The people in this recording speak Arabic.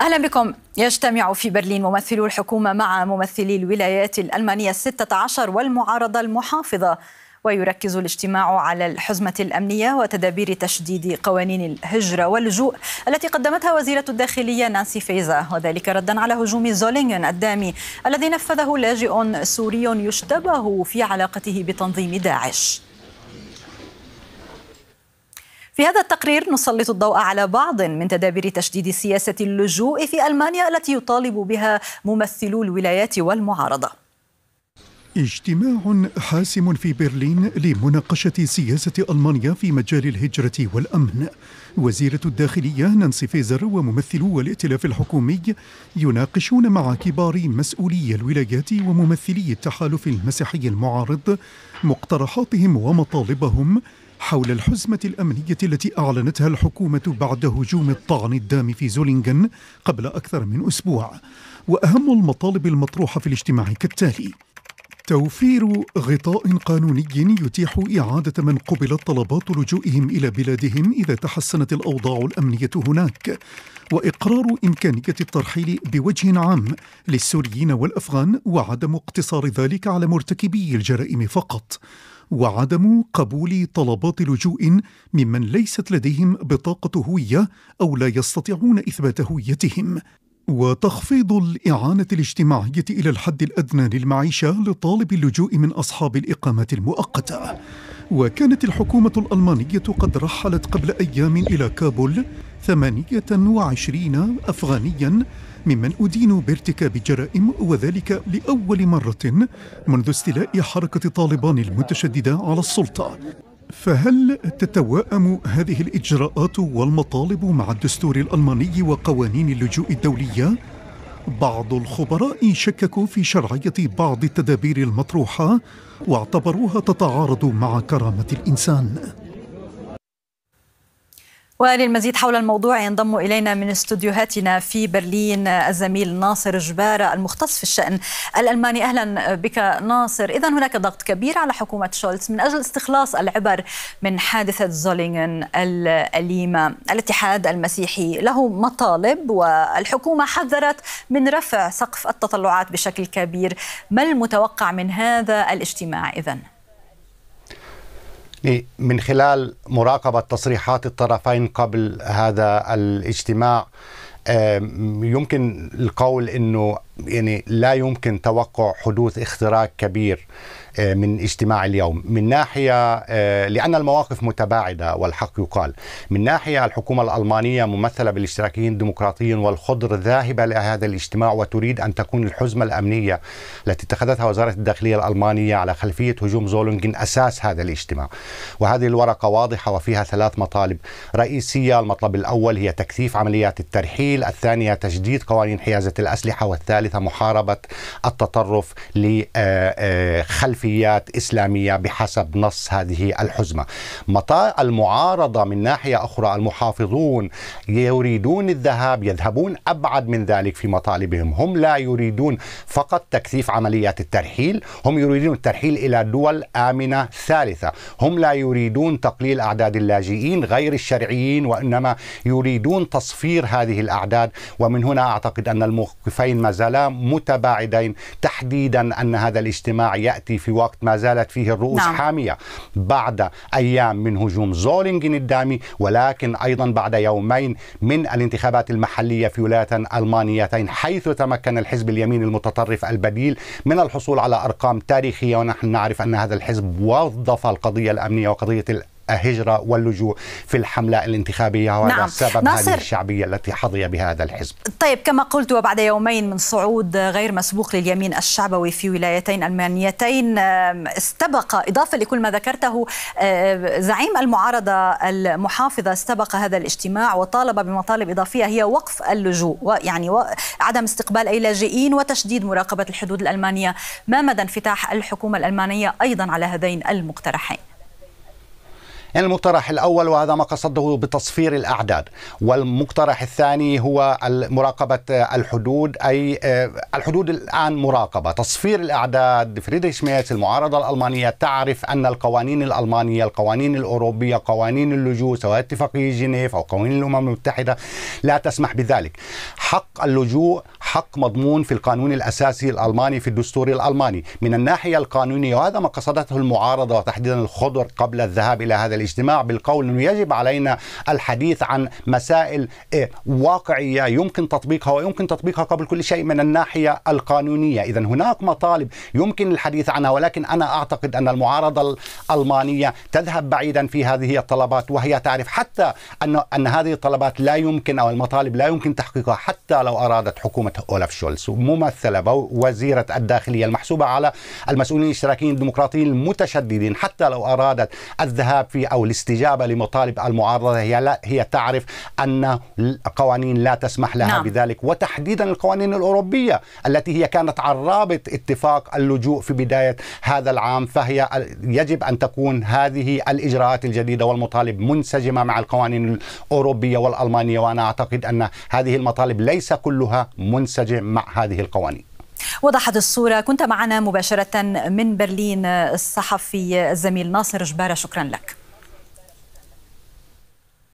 اهلا بكم يجتمع في برلين ممثلو الحكومه مع ممثلي الولايات الالمانيه 16 والمعارضه المحافظه ويركز الاجتماع على الحزمة الأمنية وتدابير تشديد قوانين الهجرة واللجوء التي قدمتها وزيرة الداخلية نانسي فيزا وذلك ردا على هجوم زولينغن الدامي الذي نفذه لاجئ سوري يشتبه في علاقته بتنظيم داعش في هذا التقرير نسلط الضوء على بعض من تدابير تشديد سياسة اللجوء في ألمانيا التي يطالب بها ممثلو الولايات والمعارضة اجتماع حاسم في برلين لمناقشة سياسة ألمانيا في مجال الهجرة والأمن وزيرة الداخلية نانسي فيزر وممثلو الائتلاف الحكومي يناقشون مع كبار مسؤولي الولايات وممثلي التحالف المسيحي المعارض مقترحاتهم ومطالبهم حول الحزمة الأمنية التي أعلنتها الحكومة بعد هجوم الطعن الدام في زولينغن قبل أكثر من أسبوع وأهم المطالب المطروحة في الاجتماع كالتالي توفير غطاء قانوني يتيح إعادة من قبلت طلبات لجوئهم إلى بلادهم إذا تحسنت الأوضاع الأمنية هناك وإقرار إمكانية الترحيل بوجه عام للسوريين والأفغان وعدم اقتصار ذلك على مرتكبي الجرائم فقط وعدم قبول طلبات لجوء ممن ليست لديهم بطاقه هويه او لا يستطيعون اثبات هويتهم وتخفيض الإعانة الاجتماعية إلى الحد الأدنى للمعيشة لطالب اللجوء من أصحاب الإقامة المؤقتة وكانت الحكومة الألمانية قد رحلت قبل أيام إلى كابول 28 أفغانياً ممن أدينوا بارتكاب جرائم وذلك لأول مرة منذ استيلاء حركة طالبان المتشددة على السلطة فهل تتوائم هذه الإجراءات والمطالب مع الدستور الألماني وقوانين اللجوء الدولية؟ بعض الخبراء شككوا في شرعية بعض التدابير المطروحة واعتبروها تتعارض مع كرامة الإنسان وللمزيد حول الموضوع ينضم إلينا من استوديوهاتنا في برلين الزميل ناصر جبارة المختص في الشأن الألماني أهلا بك ناصر إذا هناك ضغط كبير على حكومة شولتز من أجل استخلاص العبر من حادثة زولينغن الأليمة الاتحاد المسيحي له مطالب والحكومة حذرت من رفع سقف التطلعات بشكل كبير ما المتوقع من هذا الاجتماع إذن؟ من خلال مراقبة تصريحات الطرفين قبل هذا الاجتماع يمكن القول أنه يعني لا يمكن توقع حدوث اختراق كبير آه، من اجتماع اليوم من ناحية آه، لأن المواقف متباعدة والحق يقال من ناحية الحكومة الألمانية ممثلة بالاشتراكيين الديمقراطيين والخضر ذاهبة لهذا الاجتماع وتريد أن تكون الحزمة الأمنية التي اتخذتها وزارة الداخلية الألمانية على خلفية هجوم زولنجين أساس هذا الاجتماع وهذه الورقة واضحة وفيها ثلاث مطالب رئيسية المطلب الأول هي تكثيف عمليات الترحيل الثانية تجديد قوانين حيازة الأسلحة والثالث الثالثة محاربة التطرف لخلفيات إسلامية بحسب نص هذه الحزمة مطار المعارضة من ناحية أخرى المحافظون يريدون الذهاب يذهبون أبعد من ذلك في مطالبهم هم لا يريدون فقط تكثيف عمليات الترحيل هم يريدون الترحيل إلى دول آمنة ثالثة هم لا يريدون تقليل أعداد اللاجئين غير الشرعيين وإنما يريدون تصفير هذه الأعداد ومن هنا أعتقد أن الموقفين ما زال العالم متباعدين تحديدا أن هذا الاجتماع يأتي في وقت ما زالت فيه الرؤوس نعم. حامية بعد أيام من هجوم زولينجين الدامي ولكن أيضا بعد يومين من الانتخابات المحلية في ولايتين ألمانيتين حيث تمكن الحزب اليمين المتطرف البديل من الحصول على أرقام تاريخية ونحن نعرف أن هذا الحزب وظف القضية الأمنية وقضية الهجرة واللجوء في الحملة الانتخابية وهذا نعم. سبب ناصر. هذه الشعبية التي حظي بهذا الحزب طيب كما قلت وبعد يومين من صعود غير مسبوق لليمين الشعبوي في ولايتين المانيتين استبق إضافة لكل ما ذكرته زعيم المعارضة المحافظة استبق هذا الاجتماع وطالب بمطالب إضافية هي وقف اللجوء ويعني عدم استقبال أي لاجئين وتشديد مراقبة الحدود الألمانية ما مدى انفتاح الحكومة الألمانية أيضا على هذين المقترحين يعني المقترح الأول وهذا ما قصده بتصفير الأعداد والمقترح الثاني هو مراقبة آه، الحدود أي آه، الحدود الآن مراقبة تصفير الأعداد فريدريش ميرس المعارضة الألمانية تعرف أن القوانين الألمانية القوانين الأوروبية قوانين اللجوء سواء اتفاقية جنيف أو قوانين الأمم المتحدة لا تسمح بذلك حق اللجوء حق مضمون في القانون الأساسي الألماني في الدستور الألماني من الناحية القانونية وهذا ما قصدته المعارضة وتحديدا الخضر قبل الذهاب إلى هذا الاجتماع بالقول انه يجب علينا الحديث عن مسائل إيه، واقعيه يمكن تطبيقها ويمكن تطبيقها قبل كل شيء من الناحيه القانونيه، اذا هناك مطالب يمكن الحديث عنها ولكن انا اعتقد ان المعارضه الالمانيه تذهب بعيدا في هذه الطلبات وهي تعرف حتى ان ان هذه الطلبات لا يمكن او المطالب لا يمكن تحقيقها حتى لو ارادت حكومه اولف شولز ممثله وزيره الداخليه المحسوبه على المسؤولين الاشتراكيين الديمقراطيين المتشددين حتى لو ارادت الذهاب في أو الاستجابة لمطالب المعارضة هي, لا هي تعرف أن القوانين لا تسمح لها نعم. بذلك وتحديدا القوانين الأوروبية التي هي كانت رابط اتفاق اللجوء في بداية هذا العام فهي يجب أن تكون هذه الإجراءات الجديدة والمطالب منسجمة مع القوانين الأوروبية والألمانية وأنا أعتقد أن هذه المطالب ليس كلها منسجم مع هذه القوانين وضحت الصورة كنت معنا مباشرة من برلين الصحفي الزميل ناصر جبارة شكرا لك